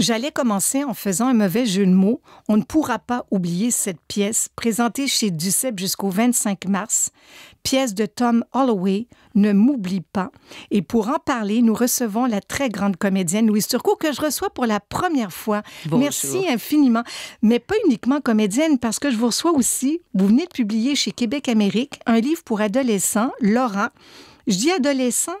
J'allais commencer en faisant un mauvais jeu de mots. On ne pourra pas oublier cette pièce, présentée chez ducep jusqu'au 25 mars, pièce de Tom Holloway, Ne m'oublie pas. Et pour en parler, nous recevons la très grande comédienne Louise Turcot, que je reçois pour la première fois. Merci infiniment. Mais pas uniquement comédienne, parce que je vous reçois aussi. Vous venez de publier chez Québec Amérique un livre pour adolescents, Laura. Je dis adolescent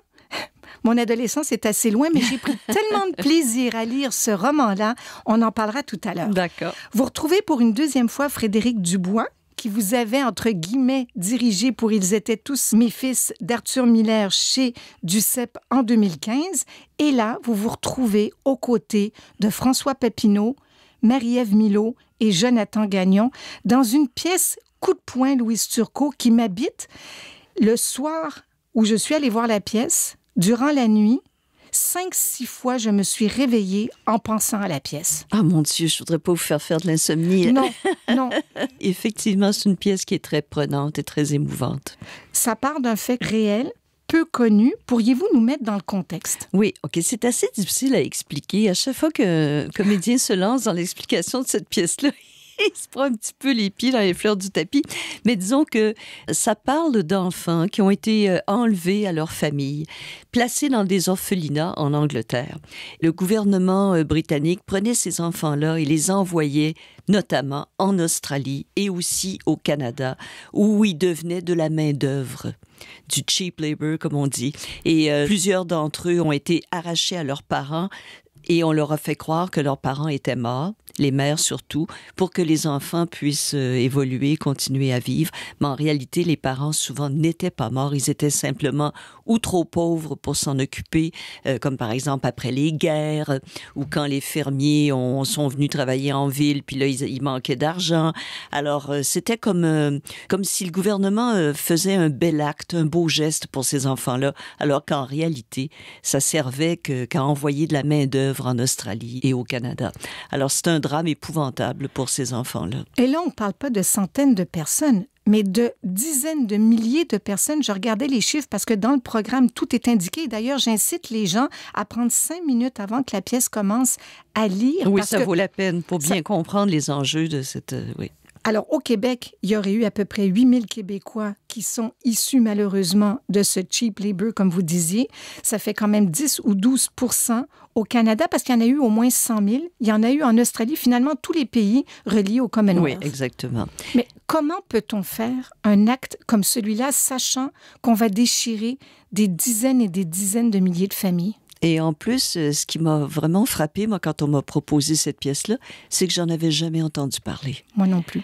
mon adolescence est assez loin, mais j'ai pris tellement de plaisir à lire ce roman-là. On en parlera tout à l'heure. D'accord. Vous retrouvez pour une deuxième fois Frédéric Dubois, qui vous avait, entre guillemets, dirigé pour Ils étaient tous mes fils d'Arthur Miller chez Duceppe en 2015. Et là, vous vous retrouvez aux côtés de François Papineau, Marie-Ève Milot et Jonathan Gagnon dans une pièce coup de poing Louise Turcot qui m'habite. Le soir où je suis allé voir la pièce, durant la nuit, cinq, six fois, je me suis réveillée en pensant à la pièce. Ah mon Dieu, je voudrais pas vous faire faire de l'insomnie. Non, non. Effectivement, c'est une pièce qui est très prenante et très émouvante. Ça part d'un fait réel peu connu. Pourriez-vous nous mettre dans le contexte? Oui, OK. C'est assez difficile à expliquer. À chaque fois qu'un comédien se lance dans l'explication de cette pièce-là, il se prend un petit peu les pieds dans les fleurs du tapis. Mais disons que ça parle d'enfants qui ont été euh, enlevés à leur famille, placés dans des orphelinats en Angleterre. Le gouvernement euh, britannique prenait ces enfants-là et les envoyait notamment en Australie et aussi au Canada, où ils devenaient de la main-d'œuvre du cheap labor, comme on dit. Et euh, plusieurs d'entre eux ont été arrachés à leurs parents, et on leur a fait croire que leurs parents étaient morts, les mères surtout, pour que les enfants puissent euh, évoluer, continuer à vivre. Mais en réalité, les parents souvent n'étaient pas morts, ils étaient simplement ou trop pauvres pour s'en occuper, euh, comme par exemple après les guerres, ou quand les fermiers ont, sont venus travailler en ville, puis là, ils, manquaient d'argent. Alors, euh, c'était comme, comme si le gouvernement faisait un bel acte, un beau geste pour ces enfants-là, alors qu'en réalité, ça servait qu'à envoyer de la main-d'œuvre en Australie et au Canada. Alors c'est un drame épouvantable pour ces enfants-là. Et là, on ne parle pas de centaines de personnes, mais de dizaines de milliers de personnes. Je regardais les chiffres parce que dans le programme, tout est indiqué. D'ailleurs, j'incite les gens à prendre cinq minutes avant que la pièce commence à lire. Oui, ça vaut la peine pour bien comprendre les enjeux de cette... Euh, alors, au Québec, il y aurait eu à peu près 8000 Québécois qui sont issus malheureusement de ce cheap labor, comme vous disiez. Ça fait quand même 10 ou 12 au Canada, parce qu'il y en a eu au moins 100 000. Il y en a eu en Australie, finalement, tous les pays reliés au Commonwealth. Oui, exactement. Mais comment peut-on faire un acte comme celui-là, sachant qu'on va déchirer des dizaines et des dizaines de milliers de familles? Et en plus, euh, ce qui m'a vraiment frappé, moi, quand on m'a proposé cette pièce-là, c'est que j'en avais jamais entendu parler. Moi non plus.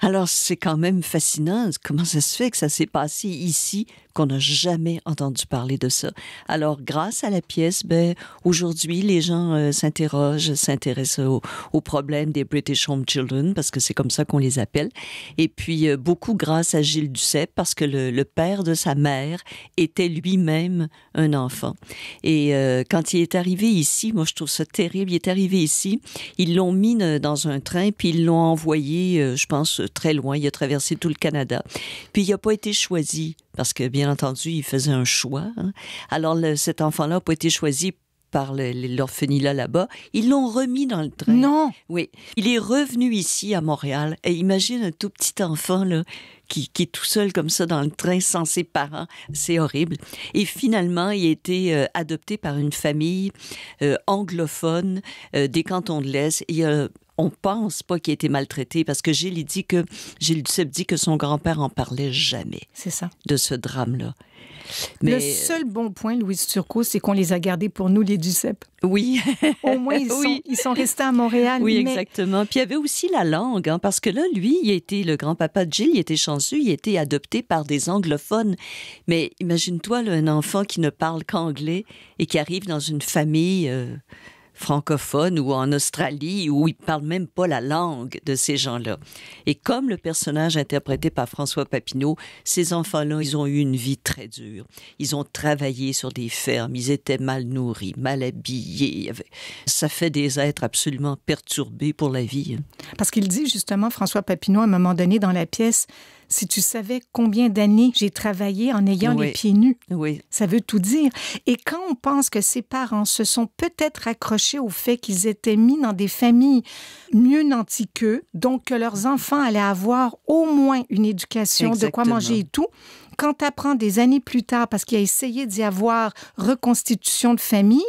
Alors, c'est quand même fascinant. Comment ça se fait que ça s'est passé ici, qu'on n'a jamais entendu parler de ça. Alors, grâce à la pièce, ben, aujourd'hui, les gens euh, s'interrogent, s'intéressent au, au, problème des British Home Children, parce que c'est comme ça qu'on les appelle. Et puis, euh, beaucoup grâce à Gilles Duceppe, parce que le, père de sa mère était lui-même un enfant. Et euh, quand il est arrivé ici, moi, je trouve ça terrible, il est arrivé ici, ils l'ont mis dans un train, puis ils l'ont envoyé, je pense, très loin. Il a traversé tout le Canada. Puis, il n'a pas été choisi parce que bien entendu, il faisait un choix. Hein. Alors cet enfant-là n'a pas été choisi par l'orphelinat là-bas, ils l'ont remis dans le train. Non. Oui, il est revenu ici à Montréal. Et imagine un tout petit enfant là qui, est tout seul comme ça dans le train sans ses parents. C'est horrible. Et finalement, il a été euh, adopté par une famille euh, anglophone euh, des cantons de l'Est. Il on pense pas qu'il ait été maltraité parce que Gilles dit que Gilles Duceppe dit que son grand-père en parlait jamais. C'est ça. De ce drame-là. Mais... Le seul bon point, Louise Turcot, c'est qu'on les a gardés pour nous, les Duceppe. Oui. Au moins, ils sont, ils sont restés à Montréal. Oui, exactement. Puis il y avait aussi la langue, hein, parce que là, lui, il était le grand-papa de Gilles, il était chanceux, il était adopté par des anglophones. Mais imagine-toi, un enfant qui ne parle qu'anglais et qui arrive dans une famille. Euh, francophones ou en Australie où ils parlent même pas la langue de ces gens-là. Et comme le personnage interprété par François Papineau, ces enfants-là, ils ont eu une vie très dure. Ils ont travaillé sur des fermes, ils étaient mal nourris, mal habillés. Ça fait des êtres absolument perturbés pour la vie. Hein. Parce qu'il dit justement, François Papineau, à un moment donné dans la pièce, si tu savais combien d'années j'ai travaillé en ayant les pieds nus. Oui. Ça veut tout dire. Et quand on pense que ses parents se sont peut-être accrochés au fait qu'ils étaient mis dans des familles mieux nantis qu'eux, donc que leurs enfants allaient avoir au moins une éducation, de quoi manger et tout, quand apprends des années plus tard, parce qu'il a essayé d'y avoir reconstitution de famille,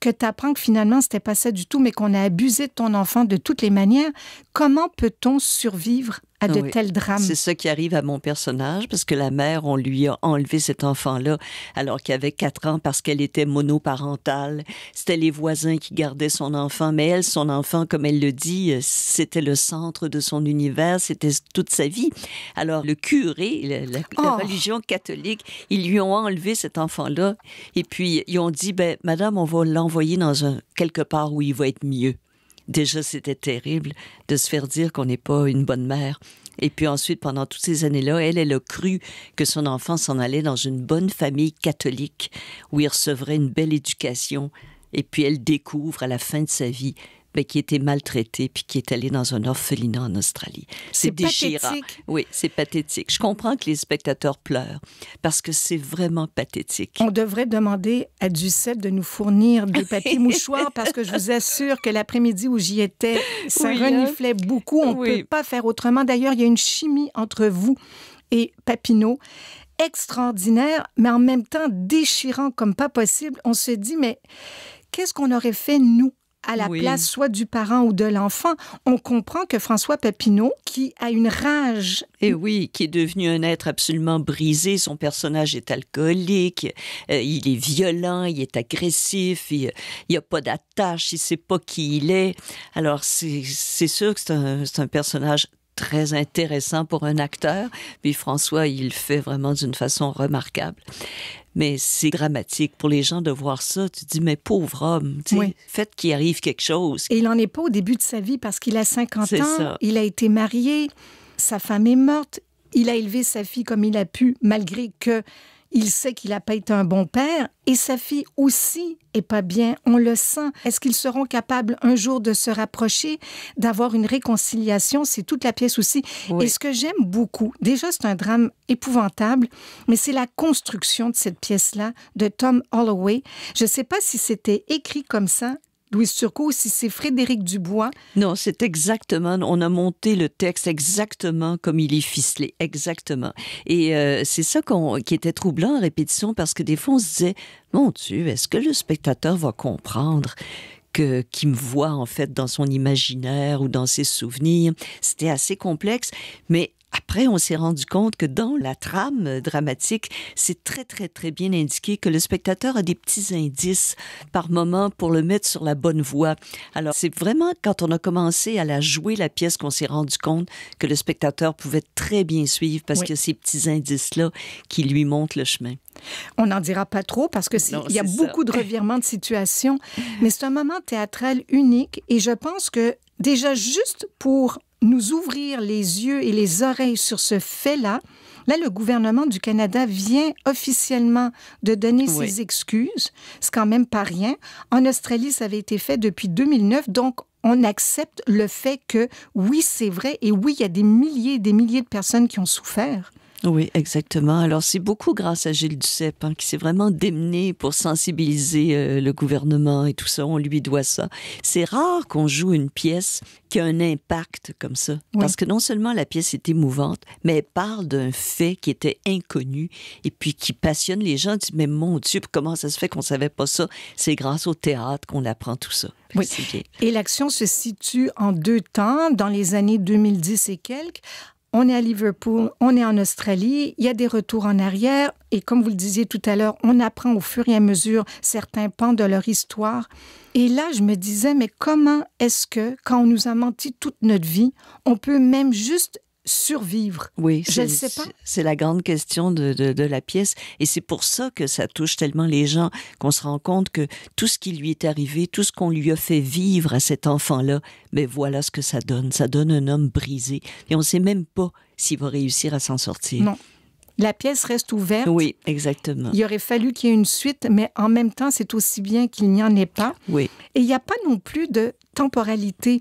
que tu apprends que finalement, c'était pas ça du tout, mais qu'on a abusé de ton enfant de toutes les manières, comment peut-on survivre à de tels drames. C'est ce qui arrive à mon personnage parce que la mère, on lui a enlevé cet enfant-là alors qu'il avait quatre ans parce qu'elle était monoparentale. C'était les voisins qui gardaient son enfant, mais elle, son enfant, comme elle le dit, euh, c'était le centre de son univers, c'était toute sa vie. Alors le curé, la, la oh! religion catholique, ils lui ont enlevé cet enfant-là et puis ils ont dit, ben madame, on va l'envoyer dans quelque part où il va être mieux. Déjà, c'était terrible de se faire dire qu'on n'est pas une bonne mère. Et puis ensuite, pendant toutes ces années-là, elle, elle a cru que son enfant s'en allait dans une bonne famille catholique où il recevrait une belle éducation. Et puis elle découvre à la fin de sa vie mais ben, qui était maltraité puis qui est allé dans un orphelinat en Australie. C'est déchirant. Oui, c'est pathétique. Je comprends que les spectateurs pleurent parce que c'est vraiment pathétique. On devrait demander à Ducette de nous fournir des papiers mouchoirs parce que je vous assure que l'après-midi où j'y étais, ça hein. reniflait beaucoup. On ne peut pas faire autrement. D'ailleurs, il y a une chimie entre vous et Papineau extraordinaire, mais en même temps déchirant comme pas possible. On se dit, mais qu'est-ce qu'on aurait fait, nous, à la place soit du parent ou de l'enfant. On comprend que François Papineau, qui a une rage. Et eh oui, qui est devenu un être absolument brisé. Son personnage est alcoolique, euh, il est violent, il est agressif, il n'y a pas d'attache, il ne sait pas qui il est. Alors, c'est sûr que c'est un, un personnage très intéressant pour un acteur. Puis François, il fait vraiment d'une façon remarquable. Mais c'est dramatique pour les gens de voir ça. Tu dis, mais pauvre homme, faites qu'il arrive quelque chose. Et il n'en est pas au début de sa vie parce qu'il a 50 ans, il a été marié, sa femme est morte, il a élevé sa fille comme il a pu, malgré que il sait qu'il n'a pas été un bon père et sa fille aussi est pas bien. On le sent. Est-ce qu'ils seront capables un jour de se rapprocher, d'avoir une réconciliation C'est toute la pièce aussi. Et ce que j'aime beaucoup, déjà c'est un drame épouvantable, mais c'est la construction de cette pièce-là de Tom Holloway. Je ne sais pas si c'était écrit comme ça Louise Turcot, si c'est Frédéric Dubois. Non, c'est exactement, on a monté le texte exactement comme il est ficelé, exactement. Et euh, c'est ça qui était troublant en répétition parce que des fois on se disait, mon Dieu, est-ce que le spectateur va comprendre que, qui me voit en fait dans son imaginaire ou dans ses souvenirs. C'était assez complexe, mais après, on s'est rendu compte que dans la trame dramatique, c'est très, très, très bien indiqué que le spectateur a des petits indices par moment pour le mettre sur la bonne voie. Alors, c'est vraiment quand on a commencé à la jouer, la pièce, qu'on s'est rendu compte que le spectateur pouvait très bien suivre parce que qu'il y a ces petits indices-là qui lui montrent le chemin. On n'en dira pas trop parce que il y a beaucoup de revirements de situation, mais c'est un moment théâtral unique et je pense que déjà juste pour nous ouvrir les yeux et les oreilles sur ce fait-là. Là, le gouvernement du Canada vient officiellement de donner ses excuses. C'est quand même pas rien. En Australie, ça avait été fait depuis 2009, donc on accepte le fait que oui, c'est vrai et oui, il y a des milliers et des milliers de personnes qui ont souffert. Oui, exactement. Alors, c'est beaucoup grâce à Gilles Duceppe hein, qui s'est vraiment démené pour sensibiliser euh, le gouvernement et tout ça. On lui doit ça. C'est rare qu'on joue une pièce qui a un impact comme ça. Parce que non seulement la pièce est émouvante, mais elle parle d'un fait qui était inconnu et puis qui passionne les gens. Dit, mais mon Dieu, comment ça se fait qu'on ne savait pas ça? C'est grâce au théâtre qu'on apprend tout ça. Oui. Et l'action se situe en deux temps, dans les années 2010 et quelques, on est à Liverpool, on est en Australie, il y a des retours en arrière et comme vous le disiez tout à l'heure, on apprend au fur et à mesure certains pans de leur histoire. Et là, je me disais, mais comment est-ce que quand on nous a menti toute notre vie, on peut même juste survivre Oui, je ne sais pas. C'est la grande question de, la pièce, et c'est pour ça que ça touche tellement les gens qu'on se rend compte que tout ce qui lui est arrivé, tout ce qu'on lui a fait vivre à cet enfant-là, mais voilà ce que ça donne. Ça donne un homme brisé, et on ne sait même pas s'il va réussir à s'en sortir. Non. La pièce reste ouverte. Oui, exactement. Il aurait fallu qu'il y ait une suite, mais en même temps, c'est aussi bien qu'il n'y en ait pas. Oui. Et il n'y a pas non plus de temporalité.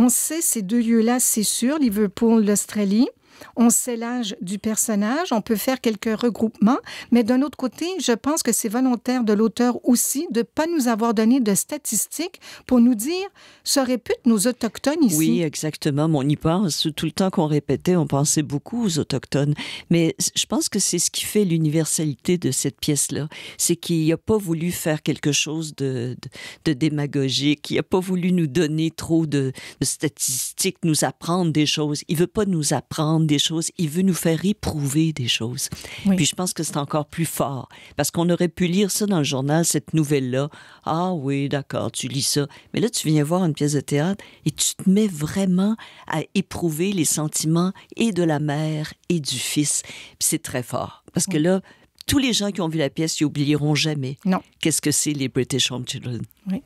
On sait ces deux lieux-là, c'est sûr, Liverpool, l'Australie on sait l'âge du personnage, on peut faire quelques regroupements, mais d'un autre côté, je pense que c'est volontaire de l'auteur aussi de ne pas nous avoir donné de statistiques pour nous dire se réputent nos Autochtones ici. Oui, exactement. On y pense. Tout le temps qu'on répétait, on pensait beaucoup aux Autochtones. Mais je pense que c'est ce qui fait l'universalité de cette pièce-là. C'est qu'il n'a pas voulu faire quelque chose de, de, démagogique. Il n'a pas voulu nous donner trop de, de statistiques, nous apprendre des choses. Il veut pas nous apprendre des choses, il veut nous faire éprouver des choses. Puis je pense que c'est encore plus fort, parce qu'on aurait pu lire ça dans le journal, cette nouvelle-là. Ah oui, d'accord, tu lis ça. Mais là, tu viens voir une pièce de théâtre et tu te mets vraiment à éprouver les sentiments et de la mère et du fils. c'est très fort, parce que là, tous les gens qui ont vu la pièce, y oublieront jamais. Qu'est-ce que c'est les British Home Children? Oui.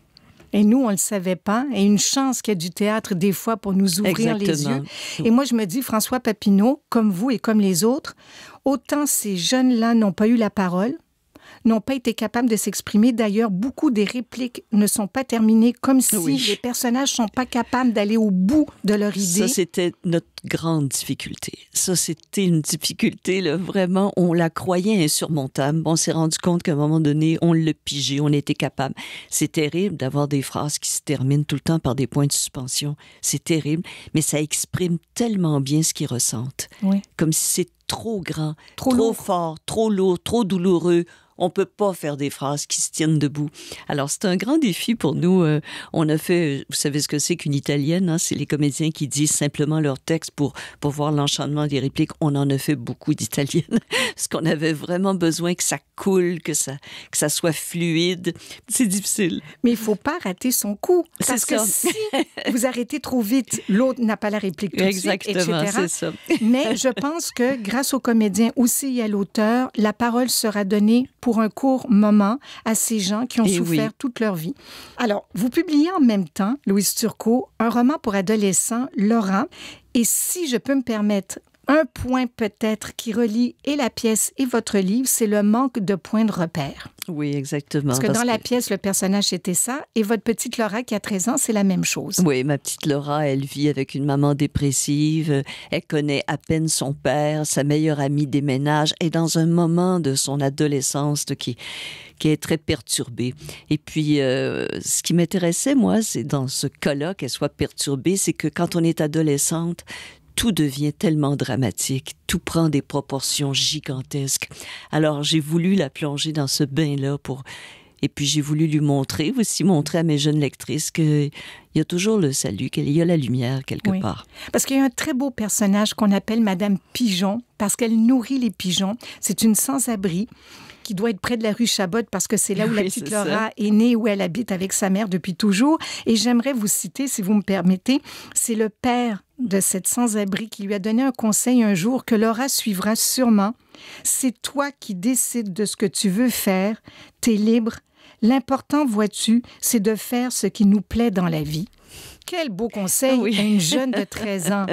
Et nous, on ne le savait pas. Et une chance qu'il y a du théâtre des fois pour nous ouvrir les yeux. Et moi, je me dis, François Papineau, comme vous et comme les autres, autant ces jeunes-là n'ont pas eu la parole, n'ont pas été capables de s'exprimer. D'ailleurs, beaucoup des répliques ne sont pas terminées, comme si les personnages ne sont pas capables d'aller au bout de leur idée. Ça, c'était notre grande difficulté. Ça, c'était une difficulté, là, vraiment, on la croyait insurmontable. On s'est rendu compte qu'à un moment donné, on le pigeait, on était capable. C'est terrible d'avoir des phrases qui se terminent tout le temps par des points de suspension. C'est terrible, mais ça exprime tellement bien ce qu'ils ressentent. Comme si c'est trop grand, trop, fort, trop lourd, trop douloureux, on ne peut pas faire des phrases qui se tiennent debout. Alors c'est un grand défi pour nous. Euh, on a fait, euh, vous savez ce que c'est qu'une italienne, hein? c'est les comédiens qui disent simplement leur texte pour, pour voir l'enchantement des répliques. On en a fait beaucoup d'italiennes, parce qu'on avait vraiment besoin que ça coule, que ça, que ça soit fluide. C'est difficile. Mais il faut pas rater son coup, parce que si vous arrêtez trop vite, l'autre n'a pas la réplique Exactement, Mais je pense que grâce aux comédiens aussi à l'auteur, la parole sera donnée pour un court moment à ces gens qui ont eh souffert toute leur vie. Alors, vous publiez en même temps, Louise Turcot, un roman pour adolescents, Laurent. Et si je peux me permettre, un point peut-être qui relie et la pièce et votre livre, c'est le manque de points de repère. Oui, exactement. Parce que dans la pièce, le personnage, était ça. Et votre petite Laura, qui a 13 ans, c'est la même chose. Oui, ma petite Laura, elle vit avec une maman dépressive. Elle connaît à peine son père. Sa meilleure amie déménage. Et dans un moment de son adolescence de qui, qui est très perturbée. Et puis, euh, ce qui m'intéressait, moi, c'est dans ce colloque, qu'elle soit perturbée, c'est que quand on est adolescente, tout devient tellement dramatique, tout prend des proportions gigantesques. Alors j'ai voulu la plonger dans ce bain-là pour et puis j'ai voulu lui montrer, aussi montrer à mes jeunes lectrices qu'il y a toujours le salut, qu'il y a la lumière quelque part. Parce qu'il y a un très beau personnage qu'on appelle Madame Pigeon, parce qu'elle nourrit les pigeons. C'est une sans-abri qui doit être près de la rue Chabot parce que c'est là où la petite Laura est née, où elle habite avec sa mère depuis toujours. Et j'aimerais vous citer, si vous me permettez, c'est le père de cette sans-abri qui lui a donné un conseil un jour que Laura suivra sûrement. C'est toi qui décides de ce que tu veux faire, t'es libre, L'important, vois-tu, c'est de faire ce qui nous plaît dans la vie. Quel beau conseil à une jeune de 13 ans.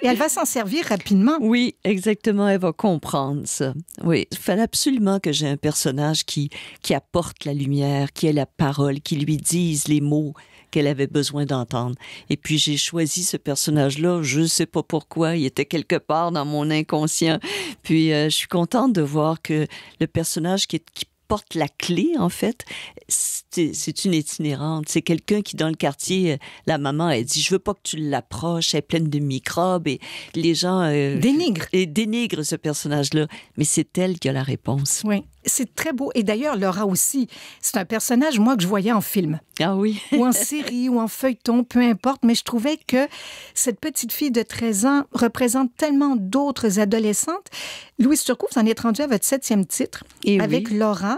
Et elle va s'en servir rapidement. Oui, exactement. Elle va comprendre ça. Oui, il fallait absolument que j'ai un personnage qui, qui apporte la lumière, qui ait la parole, qui lui dise les mots qu'elle avait besoin d'entendre. Et puis j'ai choisi ce personnage-là, je ne sais pas pourquoi, il était quelque part dans mon inconscient. Puis euh, je suis contente de voir que le personnage qui, qui porte la clé, en fait, c'est une itinérante. C'est quelqu'un qui, dans le quartier, euh, la maman, elle dit, je veux pas que tu l'approches, elle est pleine de microbes et les gens... Euh, dénigrent. Et ce personnage-là. Mais c'est elle qui a la réponse. Oui. C'est très beau. Et d'ailleurs, Laura aussi, c'est un personnage, moi, que je voyais en film. Ah oui. ou en série, ou en feuilleton, peu importe. Mais je trouvais que cette petite fille de 13 ans représente tellement d'autres adolescentes. Louise Turcot, vous en êtes rendue à votre septième titre. Eh avec Laura.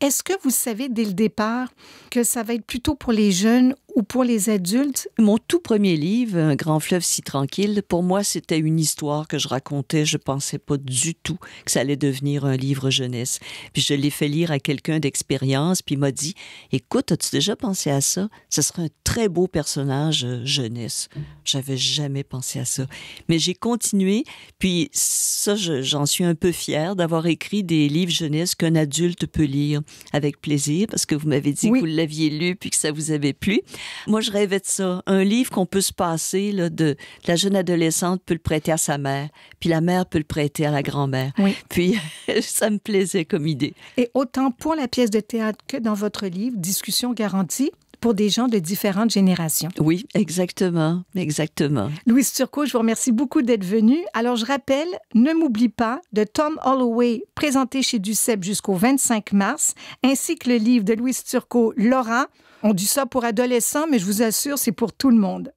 Est-ce que vous savez dès le départ que ça va être plutôt pour les jeunes ou pour les adultes? Mon tout premier livre, Un grand fleuve si tranquille, pour moi, c'était une histoire que je racontais. Je pensais pas du tout que ça allait devenir un livre jeunesse. Puis je l'ai fait lire à quelqu'un d'expérience, puis il m'a dit Écoute, as-tu déjà pensé à ça? Ce serait un très beau personnage euh, jeunesse. J'avais jamais pensé à ça. Mais j'ai continué, puis ça, j'en suis un peu fière d'avoir écrit des livres jeunesse qu'un adulte peut lire avec plaisir parce que vous m'avez dit que vous l'aviez lu puis que ça vous avait plu. Moi, je rêvais de ça. Un livre qu'on peut se passer, là, de la jeune adolescente peut le prêter à sa mère, puis la mère peut le prêter à la grand-mère. Puis ça me plaisait comme idée. Et autant pour la pièce de théâtre que dans votre livre, Discussion garantie, pour des gens de différentes générations. Oui, exactement, exactement. Louise Turcot, je vous remercie beaucoup d'être venue. Alors, je rappelle, Ne m'oublie pas de Tom Holloway, présenté chez Ducep jusqu'au 25 mars, ainsi que le livre de Louise Turcot, Laura. On dit ça pour adolescents, mais je vous assure, c'est pour tout le monde.